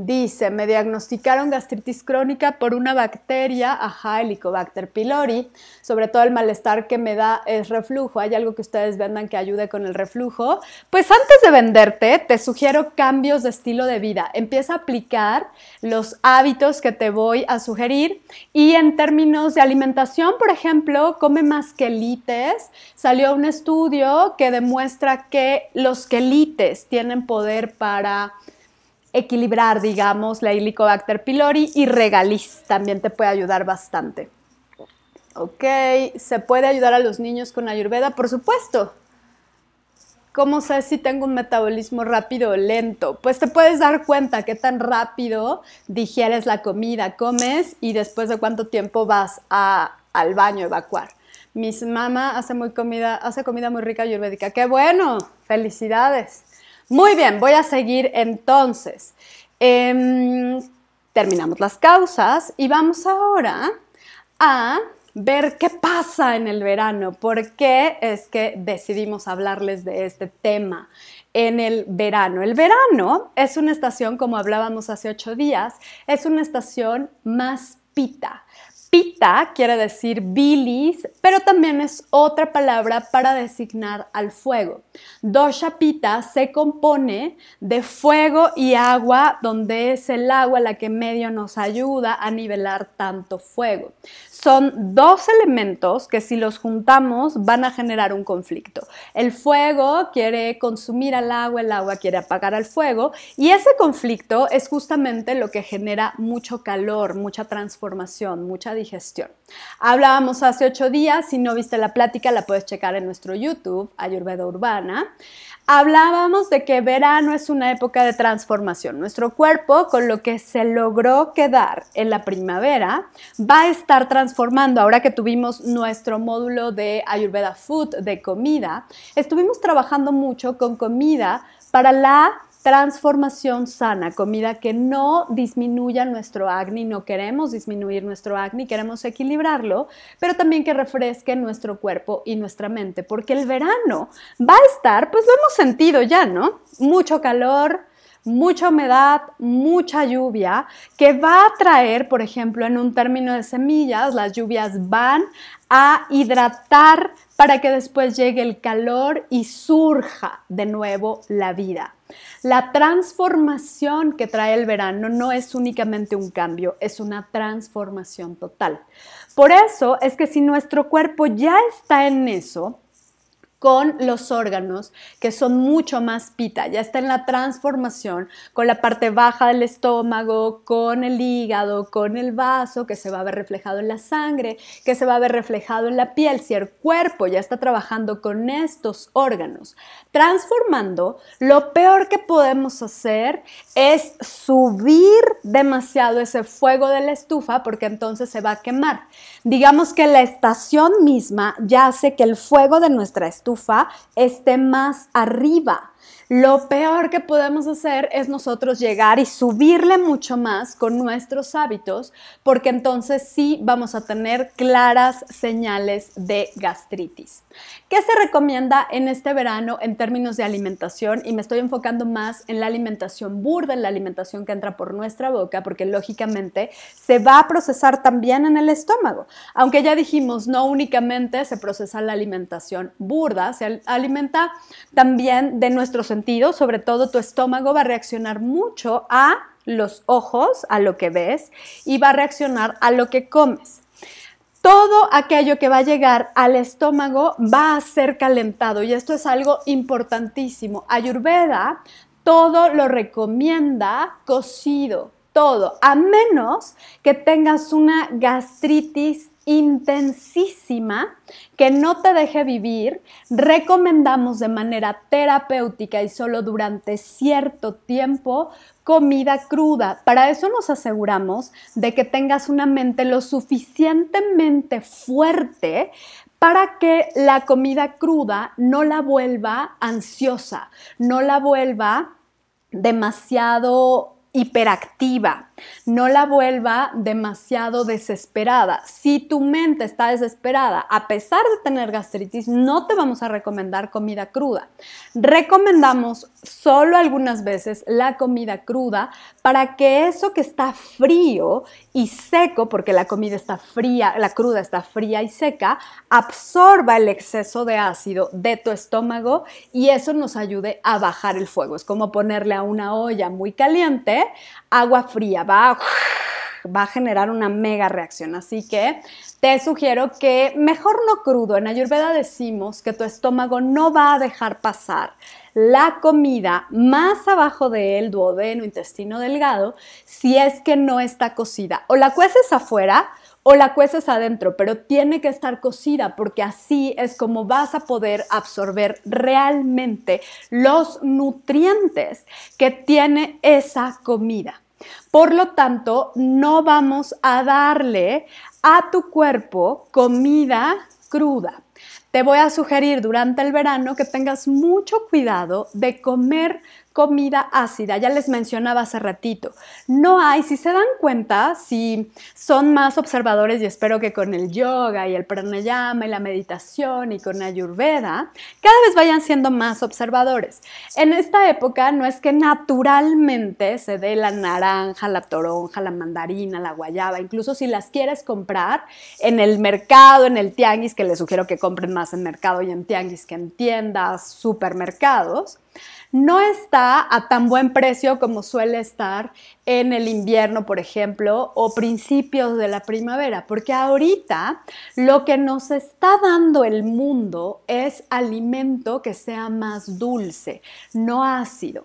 Dice, me diagnosticaron gastritis crónica por una bacteria, ajá, Helicobacter pylori. Sobre todo el malestar que me da es reflujo. ¿Hay algo que ustedes vendan que ayude con el reflujo? Pues antes de venderte, te sugiero cambios de estilo de vida. Empieza a aplicar los hábitos que te voy a sugerir. Y en términos de alimentación, por ejemplo, come más quelites. Salió un estudio que demuestra que los quelites tienen poder para equilibrar, digamos, la Helicobacter pylori y regaliz también te puede ayudar bastante. Ok, ¿se puede ayudar a los niños con ayurveda? Por supuesto. ¿Cómo sé si tengo un metabolismo rápido o lento? Pues te puedes dar cuenta qué tan rápido digieres la comida, comes y después de cuánto tiempo vas al baño a evacuar. Mis mamá hace, muy comida, hace comida muy rica ayurvédica. ¡Qué bueno! ¡Felicidades! Muy bien, voy a seguir entonces. Em, terminamos las causas y vamos ahora a ver qué pasa en el verano, por qué es que decidimos hablarles de este tema en el verano. El verano es una estación, como hablábamos hace ocho días, es una estación más pita, Pita quiere decir bilis, pero también es otra palabra para designar al fuego. Dosha Pita se compone de fuego y agua, donde es el agua la que medio nos ayuda a nivelar tanto fuego son dos elementos que si los juntamos van a generar un conflicto. El fuego quiere consumir al agua, el agua quiere apagar al fuego y ese conflicto es justamente lo que genera mucho calor, mucha transformación, mucha digestión. Hablábamos hace ocho días, si no viste la plática la puedes checar en nuestro YouTube, Ayurveda Urbana. Hablábamos de que verano es una época de transformación. Nuestro cuerpo, con lo que se logró quedar en la primavera, va a estar transformado transformando. Ahora que tuvimos nuestro módulo de Ayurveda Food, de comida, estuvimos trabajando mucho con comida para la transformación sana, comida que no disminuya nuestro acné, no queremos disminuir nuestro acné, queremos equilibrarlo, pero también que refresque nuestro cuerpo y nuestra mente, porque el verano va a estar, pues lo hemos sentido ya, ¿no? Mucho calor, mucha humedad, mucha lluvia, que va a traer, por ejemplo, en un término de semillas, las lluvias van a hidratar para que después llegue el calor y surja de nuevo la vida. La transformación que trae el verano no es únicamente un cambio, es una transformación total. Por eso es que si nuestro cuerpo ya está en eso, con los órganos que son mucho más pita, ya está en la transformación, con la parte baja del estómago, con el hígado, con el vaso, que se va a ver reflejado en la sangre, que se va a ver reflejado en la piel, si el cuerpo ya está trabajando con estos órganos, transformando, lo peor que podemos hacer es subir demasiado ese fuego de la estufa porque entonces se va a quemar. Digamos que la estación misma ya hace que el fuego de nuestra estufa esté más arriba lo peor que podemos hacer es nosotros llegar y subirle mucho más con nuestros hábitos, porque entonces sí vamos a tener claras señales de gastritis. ¿Qué se recomienda en este verano en términos de alimentación? Y me estoy enfocando más en la alimentación burda, en la alimentación que entra por nuestra boca, porque lógicamente se va a procesar también en el estómago. Aunque ya dijimos, no únicamente se procesa la alimentación burda, se alimenta también de nuestros sobre todo tu estómago, va a reaccionar mucho a los ojos, a lo que ves, y va a reaccionar a lo que comes. Todo aquello que va a llegar al estómago va a ser calentado y esto es algo importantísimo. Ayurveda todo lo recomienda cocido, todo, a menos que tengas una gastritis intensísima que no te deje vivir, recomendamos de manera terapéutica y solo durante cierto tiempo comida cruda. Para eso nos aseguramos de que tengas una mente lo suficientemente fuerte para que la comida cruda no la vuelva ansiosa, no la vuelva demasiado hiperactiva, no la vuelva demasiado desesperada. Si tu mente está desesperada, a pesar de tener gastritis, no te vamos a recomendar comida cruda. Recomendamos solo algunas veces la comida cruda para que eso que está frío y seco, porque la comida está fría, la cruda está fría y seca, absorba el exceso de ácido de tu estómago y eso nos ayude a bajar el fuego. Es como ponerle a una olla muy caliente agua fría, va va a generar una mega reacción. Así que te sugiero que mejor no crudo. En Ayurveda decimos que tu estómago no va a dejar pasar la comida más abajo del duodeno, intestino delgado, si es que no está cocida. O la cueces afuera o la cueces adentro, pero tiene que estar cocida porque así es como vas a poder absorber realmente los nutrientes que tiene esa comida. Por lo tanto, no vamos a darle a tu cuerpo comida cruda. Te voy a sugerir durante el verano que tengas mucho cuidado de comer comida ácida, ya les mencionaba hace ratito. No hay, si se dan cuenta, si son más observadores y espero que con el yoga y el pranayama y la meditación y con ayurveda, cada vez vayan siendo más observadores. En esta época no es que naturalmente se dé la naranja, la toronja, la mandarina, la guayaba, incluso si las quieres comprar en el mercado, en el tianguis, que les sugiero que compren más en mercado y en tianguis que en tiendas, supermercados no está a tan buen precio como suele estar en el invierno, por ejemplo, o principios de la primavera, porque ahorita lo que nos está dando el mundo es alimento que sea más dulce, no ácido.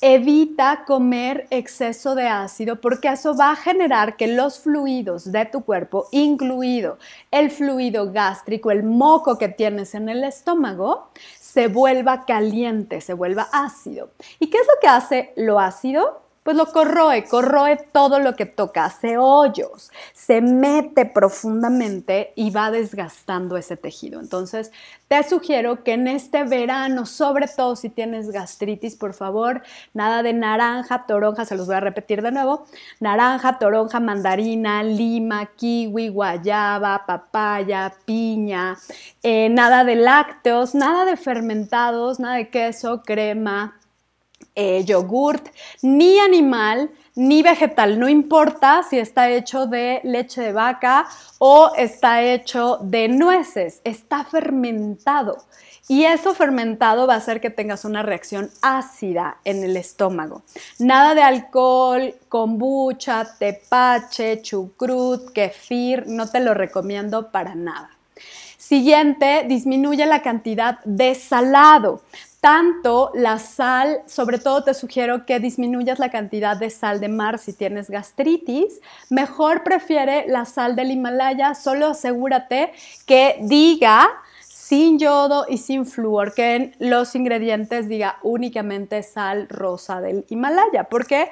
Evita comer exceso de ácido porque eso va a generar que los fluidos de tu cuerpo, incluido el fluido gástrico, el moco que tienes en el estómago, se vuelva caliente, se vuelva ácido. ¿Y qué es lo que hace lo ácido? pues lo corroe, corroe todo lo que toca, hace hoyos, se mete profundamente y va desgastando ese tejido. Entonces, te sugiero que en este verano, sobre todo si tienes gastritis, por favor, nada de naranja, toronja, se los voy a repetir de nuevo, naranja, toronja, mandarina, lima, kiwi, guayaba, papaya, piña, eh, nada de lácteos, nada de fermentados, nada de queso, crema, eh, yogurt, ni animal, ni vegetal, no importa si está hecho de leche de vaca o está hecho de nueces, está fermentado. Y eso fermentado va a hacer que tengas una reacción ácida en el estómago. Nada de alcohol, kombucha, tepache, chucrut, kefir, no te lo recomiendo para nada. Siguiente, disminuye la cantidad de salado tanto la sal, sobre todo te sugiero que disminuyas la cantidad de sal de mar si tienes gastritis. Mejor prefiere la sal del Himalaya, solo asegúrate que diga sin yodo y sin flúor, que en los ingredientes diga únicamente sal rosa del Himalaya, porque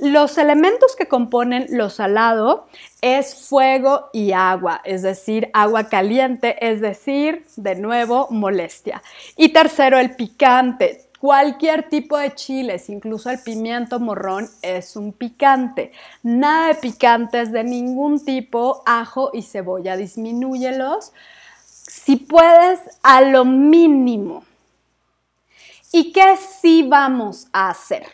los elementos que componen lo salado es fuego y agua, es decir, agua caliente, es decir, de nuevo, molestia. Y tercero, el picante. Cualquier tipo de chiles, incluso el pimiento morrón, es un picante. Nada de picantes de ningún tipo, ajo y cebolla, disminúyelos si puedes, a lo mínimo. ¿Y qué sí vamos a hacer?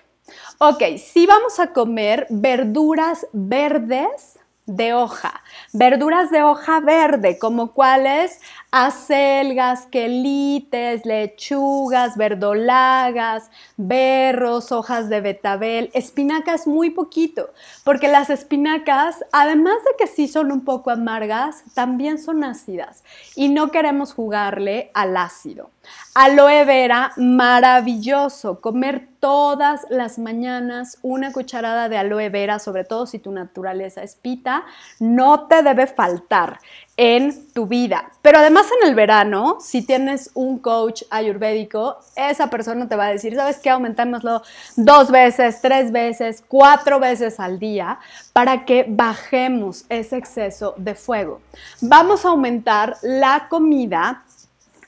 Ok, sí vamos a comer verduras verdes de hoja, verduras de hoja verde, como cuáles acelgas, quelites, lechugas, verdolagas, berros, hojas de betabel, espinacas muy poquito, porque las espinacas, además de que sí son un poco amargas, también son ácidas y no queremos jugarle al ácido. Aloe vera, maravilloso, comer todas las mañanas una cucharada de aloe vera, sobre todo si tu naturaleza es pita, no te debe faltar en tu vida. Pero además en el verano, si tienes un coach ayurvédico, esa persona te va a decir, ¿sabes qué? Aumentémoslo dos veces, tres veces, cuatro veces al día para que bajemos ese exceso de fuego. Vamos a aumentar la comida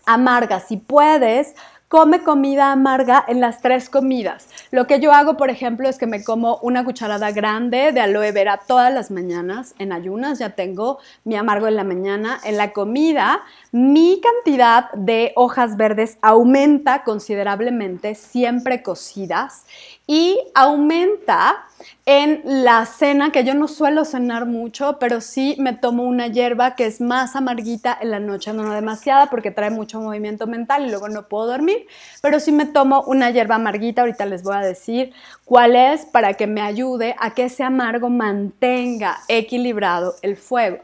amarga. Si puedes, come comida amarga en las tres comidas. Lo que yo hago, por ejemplo, es que me como una cucharada grande de aloe vera todas las mañanas. En ayunas ya tengo mi amargo en la mañana. En la comida, mi cantidad de hojas verdes aumenta considerablemente, siempre cocidas, y aumenta en la cena, que yo no suelo cenar mucho, pero sí me tomo una hierba que es más amarguita en la noche, no, demasiada porque trae mucho movimiento mental y luego no puedo dormir, pero sí me tomo una hierba amarguita, ahorita les voy a decir cuál es para que me ayude a que ese amargo mantenga equilibrado el fuego.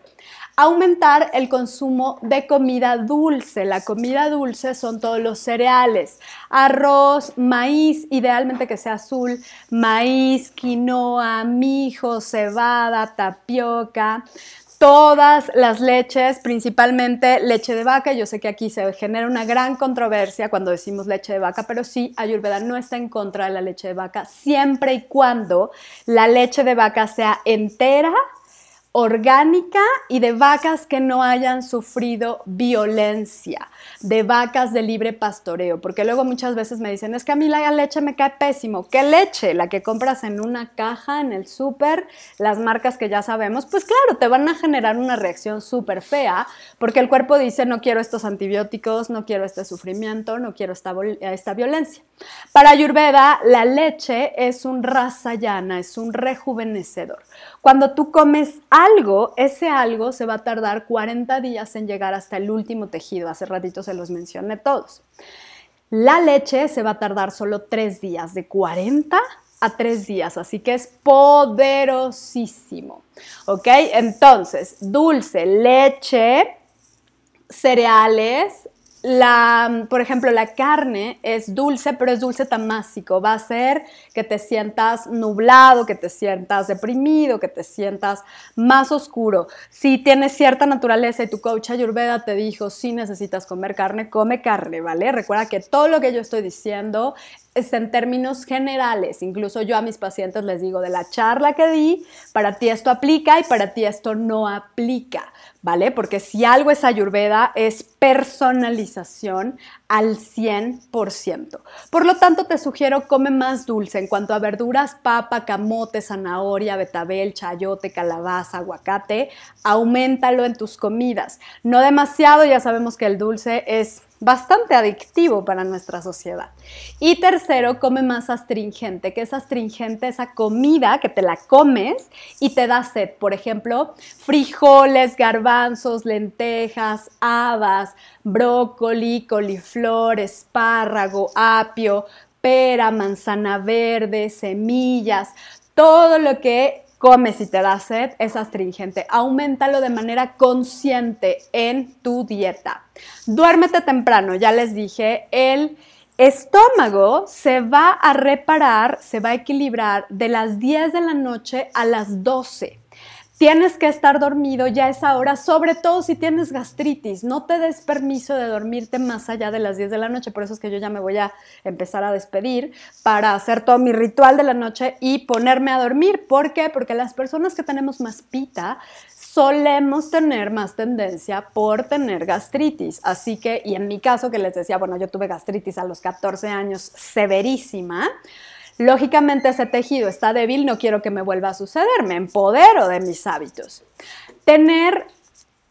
Aumentar el consumo de comida dulce. La comida dulce son todos los cereales, arroz, maíz, idealmente que sea azul, maíz, quinoa, mijo, cebada, tapioca todas las leches, principalmente leche de vaca. Yo sé que aquí se genera una gran controversia cuando decimos leche de vaca, pero sí, Ayurveda no está en contra de la leche de vaca, siempre y cuando la leche de vaca sea entera orgánica y de vacas que no hayan sufrido violencia, de vacas de libre pastoreo, porque luego muchas veces me dicen, es que a mí la leche me cae pésimo, ¿qué leche? La que compras en una caja, en el súper, las marcas que ya sabemos, pues claro, te van a generar una reacción súper fea, porque el cuerpo dice, no quiero estos antibióticos, no quiero este sufrimiento, no quiero esta, esta violencia. Para Ayurveda, la leche es un rasayana, es un rejuvenecedor. Cuando tú comes algo, ese algo se va a tardar 40 días en llegar hasta el último tejido. Hace ratito se los mencioné todos. La leche se va a tardar solo 3 días, de 40 a 3 días, así que es poderosísimo. ¿Ok? Entonces, dulce, leche, cereales, la, por ejemplo, la carne es dulce, pero es dulce tamásico. Va a ser que te sientas nublado, que te sientas deprimido, que te sientas más oscuro. Si tienes cierta naturaleza y tu coach Ayurveda te dijo, si necesitas comer carne, come carne, ¿vale? Recuerda que todo lo que yo estoy diciendo es en términos generales. Incluso yo a mis pacientes les digo, de la charla que di, para ti esto aplica y para ti esto no aplica, ¿vale? Porque si algo es ayurveda, es personalización al 100%. Por lo tanto, te sugiero come más dulce en cuanto a verduras, papa, camote, zanahoria, betabel, chayote, calabaza, aguacate, aumentalo en tus comidas. No demasiado, ya sabemos que el dulce es bastante adictivo para nuestra sociedad. Y tercero, come más astringente, que es astringente esa comida que te la comes y te da sed. Por ejemplo, frijoles, garbanzos, lentejas, habas, brócoli, coliflor, espárrago, apio, pera, manzana verde, semillas, todo lo que Come si te da sed es astringente. Aumentalo de manera consciente en tu dieta. Duérmete temprano, ya les dije, el estómago se va a reparar, se va a equilibrar de las 10 de la noche a las 12. Tienes que estar dormido ya es hora, sobre todo si tienes gastritis. No te des permiso de dormirte más allá de las 10 de la noche. Por eso es que yo ya me voy a empezar a despedir para hacer todo mi ritual de la noche y ponerme a dormir. ¿Por qué? Porque las personas que tenemos más pita solemos tener más tendencia por tener gastritis. Así que, y en mi caso que les decía, bueno, yo tuve gastritis a los 14 años severísima. Lógicamente ese tejido está débil, no quiero que me vuelva a suceder, me empodero de mis hábitos. Tener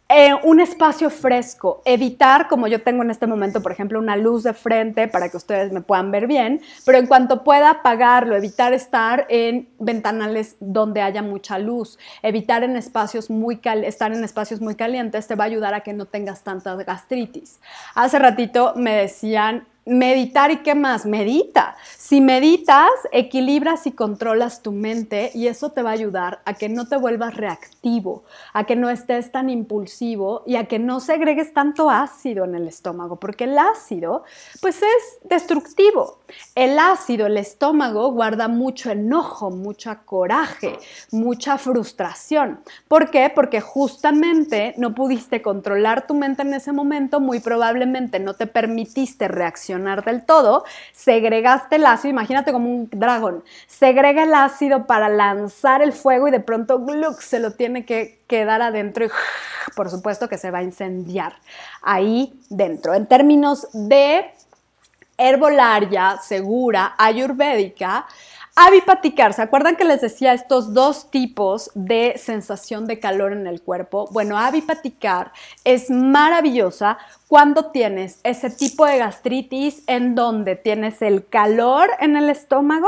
eh, un espacio fresco, evitar, como yo tengo en este momento, por ejemplo, una luz de frente para que ustedes me puedan ver bien, pero en cuanto pueda apagarlo, evitar estar en ventanales donde haya mucha luz, evitar en espacios muy cal estar en espacios muy calientes te va a ayudar a que no tengas tanta gastritis. Hace ratito me decían meditar y qué más, medita. Si meditas, equilibras y controlas tu mente y eso te va a ayudar a que no te vuelvas reactivo, a que no estés tan impulsivo y a que no segregues tanto ácido en el estómago, porque el ácido pues es destructivo. El ácido, el estómago guarda mucho enojo, mucho coraje, mucha frustración. ¿Por qué? Porque justamente no pudiste controlar tu mente en ese momento, muy probablemente no te permitiste reaccionar del todo, segregaste el ácido, imagínate como un dragón, segrega el ácido para lanzar el fuego y de pronto gluk, se lo tiene que quedar adentro y por supuesto que se va a incendiar ahí dentro. En términos de herbolaria segura, ayurvédica, Avipaticar, ¿se acuerdan que les decía estos dos tipos de sensación de calor en el cuerpo? Bueno, avipaticar es maravillosa cuando tienes ese tipo de gastritis en donde tienes el calor en el estómago,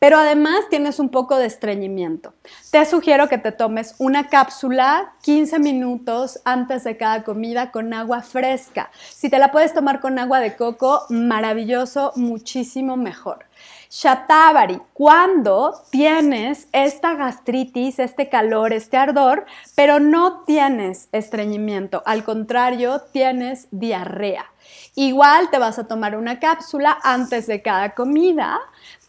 pero además tienes un poco de estreñimiento. Te sugiero que te tomes una cápsula 15 minutos antes de cada comida con agua fresca. Si te la puedes tomar con agua de coco, maravilloso, muchísimo mejor. Shatavari, cuando tienes esta gastritis, este calor, este ardor, pero no tienes estreñimiento, al contrario, tienes diarrea. Igual te vas a tomar una cápsula antes de cada comida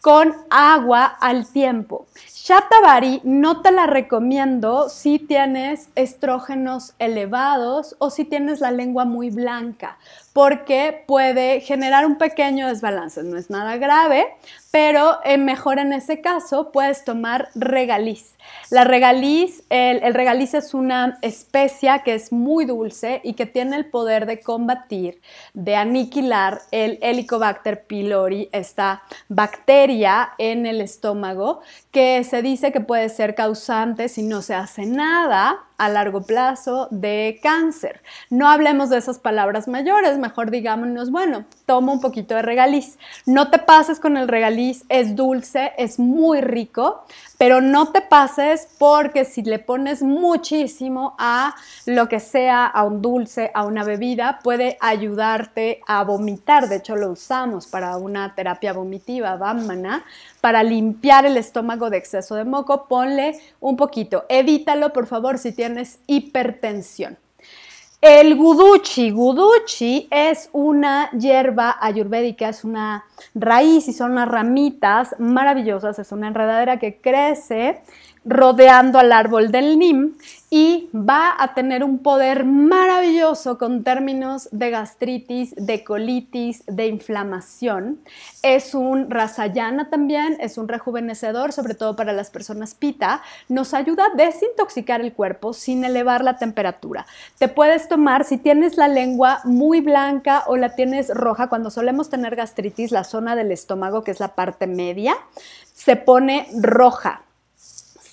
con agua al tiempo. Shatavari no te la recomiendo si tienes estrógenos elevados o si tienes la lengua muy blanca, porque puede generar un pequeño desbalance. No es nada grave, pero eh, mejor en ese caso puedes tomar regaliz. La regaliz, el, el regaliz es una especia que es muy dulce y que tiene el poder de combatir, de aniquilar el Helicobacter pylori, esta bacteria en el estómago que se dice que puede ser causante si no se hace nada a largo plazo de cáncer. No hablemos de esas palabras mayores, mejor digámonos, bueno, toma un poquito de regaliz. No te pases con el regaliz, es dulce, es muy rico, pero no te pases porque si le pones muchísimo a lo que sea, a un dulce, a una bebida, puede ayudarte a vomitar. De hecho, lo usamos para una terapia vomitiva, vámana, para limpiar el estómago de exceso de moco. Ponle un poquito, evítalo por favor si tienes hipertensión. El guduchi. Guduchi es una hierba ayurvédica, es una raíz y son unas ramitas maravillosas. Es una enredadera que crece rodeando al árbol del nim y va a tener un poder maravilloso con términos de gastritis, de colitis, de inflamación. Es un rasayana también, es un rejuvenecedor, sobre todo para las personas pita. Nos ayuda a desintoxicar el cuerpo sin elevar la temperatura. Te puedes tomar si tienes la lengua muy blanca o la tienes roja, cuando solemos tener gastritis, la zona del estómago, que es la parte media, se pone roja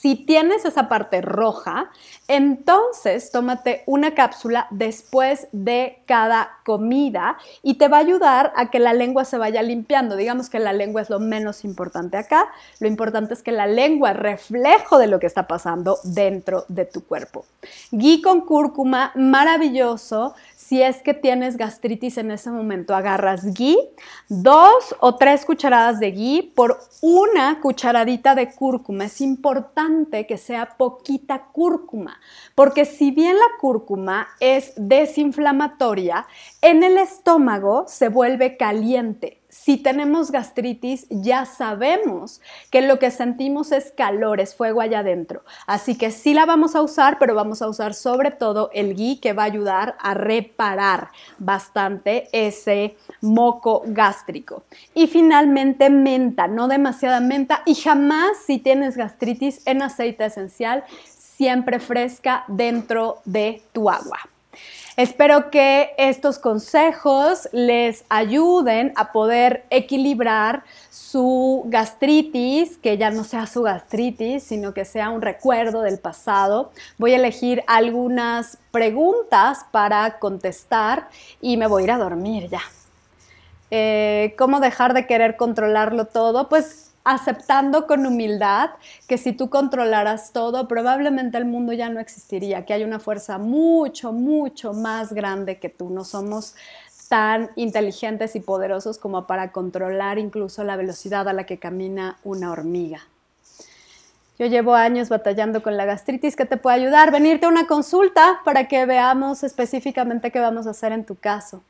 si tienes esa parte roja, entonces tómate una cápsula después de cada comida y te va a ayudar a que la lengua se vaya limpiando. Digamos que la lengua es lo menos importante acá. Lo importante es que la lengua reflejo de lo que está pasando dentro de tu cuerpo. Gui con cúrcuma, maravilloso. Si es que tienes gastritis en ese momento, agarras gui, dos o tres cucharadas de gui por una cucharadita de cúrcuma. Es importante que sea poquita cúrcuma, porque si bien la cúrcuma es desinflamatoria, en el estómago se vuelve caliente si tenemos gastritis, ya sabemos que lo que sentimos es calor, es fuego allá adentro. Así que sí la vamos a usar, pero vamos a usar sobre todo el gui que va a ayudar a reparar bastante ese moco gástrico. Y finalmente menta, no demasiada menta y jamás si tienes gastritis en aceite esencial, siempre fresca dentro de tu agua. Espero que estos consejos les ayuden a poder equilibrar su gastritis, que ya no sea su gastritis, sino que sea un recuerdo del pasado. Voy a elegir algunas preguntas para contestar y me voy a ir a dormir ya. Eh, ¿Cómo dejar de querer controlarlo todo? Pues aceptando con humildad que si tú controlaras todo, probablemente el mundo ya no existiría, que hay una fuerza mucho, mucho más grande que tú. No somos tan inteligentes y poderosos como para controlar incluso la velocidad a la que camina una hormiga. Yo llevo años batallando con la gastritis. ¿Qué te puede ayudar? Venirte a una consulta para que veamos específicamente qué vamos a hacer en tu caso.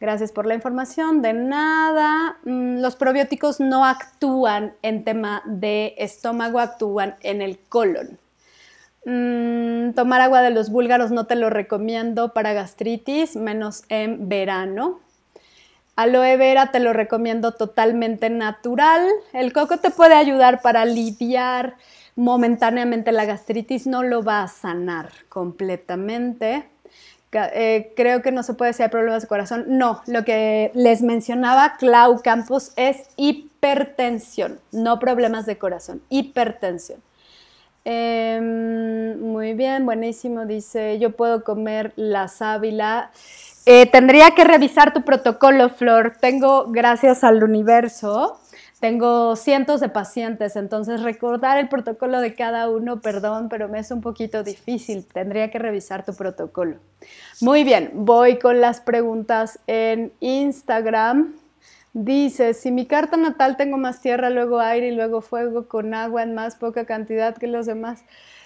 Gracias por la información. De nada. Mm, los probióticos no actúan en tema de estómago, actúan en el colon. Mm, tomar agua de los búlgaros no te lo recomiendo para gastritis, menos en verano. Aloe vera te lo recomiendo totalmente natural. El coco te puede ayudar para aliviar momentáneamente la gastritis, no lo va a sanar completamente. Eh, creo que no se puede decir problemas de corazón. No, lo que les mencionaba Clau Campos es hipertensión, no problemas de corazón, hipertensión. Em, muy bien, buenísimo, dice, yo puedo comer la sábila. Eh, tendría que revisar tu protocolo, Flor. Tengo, gracias al universo, tengo cientos de pacientes, entonces recordar el protocolo de cada uno, perdón, pero me es un poquito difícil. Tendría que revisar tu protocolo. Muy bien, voy con las preguntas en Instagram. Dice, si mi carta natal tengo más tierra, luego aire y luego fuego con agua en más poca cantidad que los demás,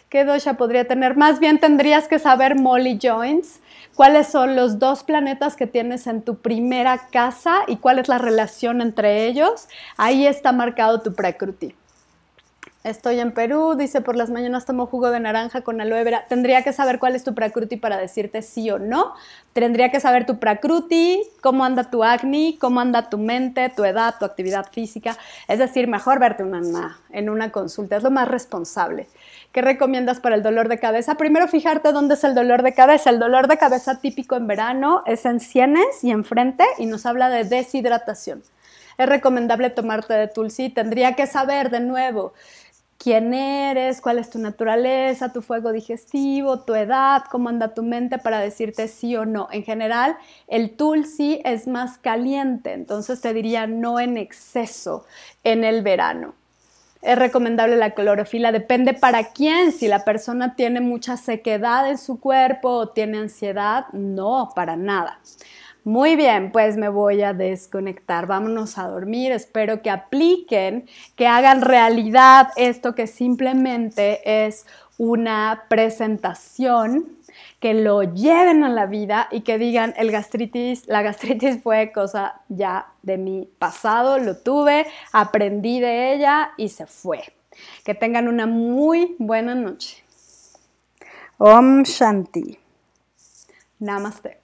¿qué dosha podría tener? Más bien tendrías que saber, Molly Joins, cuáles son los dos planetas que tienes en tu primera casa y cuál es la relación entre ellos. Ahí está marcado tu Prakruti. Estoy en Perú, dice por las mañanas tomo jugo de naranja con aloe vera. Tendría que saber cuál es tu pracruti para decirte sí o no. Tendría que saber tu pracruti, cómo anda tu acné, cómo anda tu mente, tu edad, tu actividad física. Es decir, mejor verte una, una, en una consulta, es lo más responsable. ¿Qué recomiendas para el dolor de cabeza? Primero fijarte dónde es el dolor de cabeza. El dolor de cabeza típico en verano es en sienes y en frente y nos habla de deshidratación. Es recomendable tomarte de tulsi. Tendría que saber de nuevo quién eres, cuál es tu naturaleza, tu fuego digestivo, tu edad, cómo anda tu mente para decirte sí o no. En general, el tulsi es más caliente, entonces te diría no en exceso en el verano. Es recomendable la clorofila, depende para quién. Si la persona tiene mucha sequedad en su cuerpo o tiene ansiedad, no, para nada. Muy bien, pues me voy a desconectar, vámonos a dormir, espero que apliquen, que hagan realidad esto que simplemente es una presentación que lo lleven a la vida y que digan el gastritis, la gastritis fue cosa ya de mi pasado, lo tuve, aprendí de ella y se fue. Que tengan una muy buena noche. Om Shanti. Namaste.